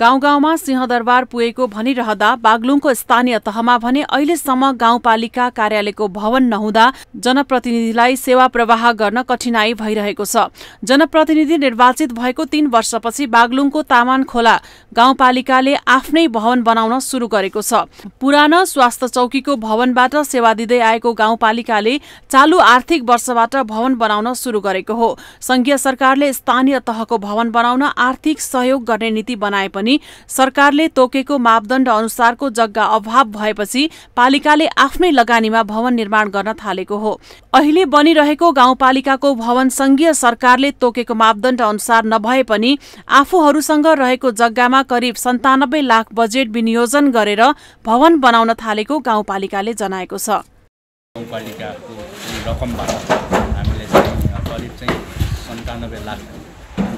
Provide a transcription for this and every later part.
गाउँ गाउँमा सिंहदरबार पुगेको भनिरहँदा बागलुङको स्थानीय तहमा भने अहिलेसम्म गाउँपालिका कार्यालयको भवन नहुँदा जनप्रतिनिधिलाई सेवा प्रवाह गर्न कठिनाई भइरहेको छ जनप्रतिनिधि निर्वाचित भएको तीन वर्षपछि बागलुङको तामान खोला गाउँपालिकाले आफ्नै भवन बनाउन सुरु गरेको छ पुरानो स्वास्थ्य चौकीको भवनबाट सेवा दिँदै आएको गाउँपालिकाले चालु आर्थिक वर्षबाट भवन बनाउन सुरु गरेको हो संघीय सरकारले स्थानीय तहको भवन बनाउन आर्थिक सहयोग गर्ने नीति बनाए पनि पनि सरकारले तोकेको मापदण्ड अनुसारको जग्गा अभाव भएपछि पालिकाले आफ्नै लगानीमा भवन निर्माण गर्न थालेको हो अहिले बनिरहेको गाउँपालिकाको भवन संघीय सरकारले तोकेको मापदण्ड अनुसार नभए पनि आफूहरूसँग रहेको जग्गामा करिब सन्तानब्बे लाख बजेट विनियोजन गरेर भवन बनाउन थालेको गाउँपालिकाले जनाएको छ गाउँपालिकाको रकमबाट हामीले चाहिँ करिब चाहिँ सन्तानब्बे लाख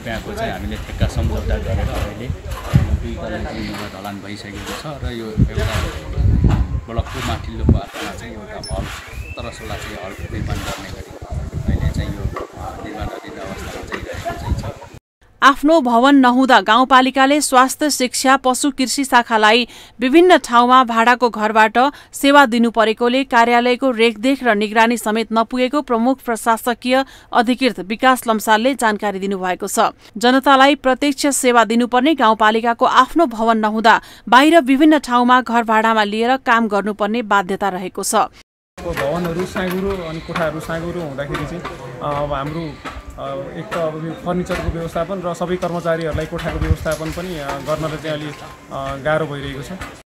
रुपियाँको चाहिँ हामीले ठेक्का सम्झौता गरेर अहिले दुई करोड रुपियाँ ढलान भइसकेको छ र यो एउटा ब्लकको माथिल्लो पार्कमा चाहिँ एउटा हल तरसोला चाहिँ हल निर्माण गर्ने गरी अहिले चाहिँ यो आफ्नो भवन नहुँदा गाउँपालिकाले स्वास्थ्य शिक्षा पशु कृषि शाखालाई विभिन्न ठाउँमा भाडाको घरबाट सेवा दिनु परेकोले कार्यालयको रेखदेख र निगरानी समेत नपुगेको प्रमुख प्रशासकीय अधिकृत विकास लम्सालले जानकारी दिनुभएको छ जनतालाई प्रत्यक्ष सेवा दिनुपर्ने गाउँपालिकाको आफ्नो भवन नहुँदा बाहिर विभिन्न ठाउँमा घर भाडामा लिएर काम गर्नुपर्ने बाध्यता रहेको छ भवनहरू साँगुरो अनि कोठाहरू साँगुरो हुँदाखेरि चाहिँ अब हाम्रो एक त अब फर्निचरको व्यवस्थापन र सबै कर्मचारीहरूलाई कोठाको व्यवस्थापन पनि त चाहिँ अलिक गाह्रो भइरहेको छ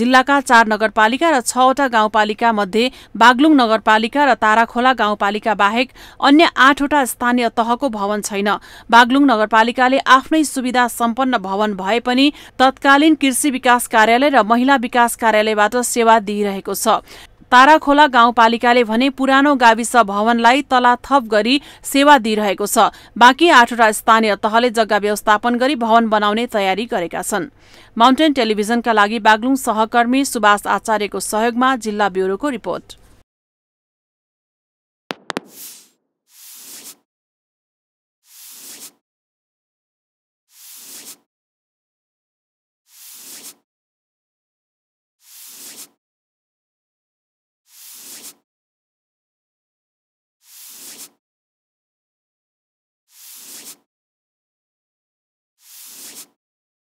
जिल्लाका चार नगरपालिका र छवटा गाउँपालिका मध्ये बागलुङ नगरपालिका र ताराखोला गाउँपालिका बाहेक अन्य आठवटा स्थानीय तहको भवन छैन बागलुङ नगरपालिकाले आफ्नै सुविधा सम्पन्न भवन भए पनि तत्कालीन कृषि विकास कार्यालय र महिला विकास कार्यालयबाट सेवा दिइरहेको छ ताराखोला गाउँपालिकाले भने पुरानो गाविस भवनलाई तला थप गरी सेवा दिइरहेको छ बाँकी आठवटा स्थानीय तहले जग्गा व्यवस्थापन गरी भवन बनाउने तयारी गरेका छन् माउन्टेन टेलिभिजनका लागि बागलुङ सहकर्मी सुभाष आचार्यको सहयोगमा जिल्ला ब्युरोको रिपोर्ट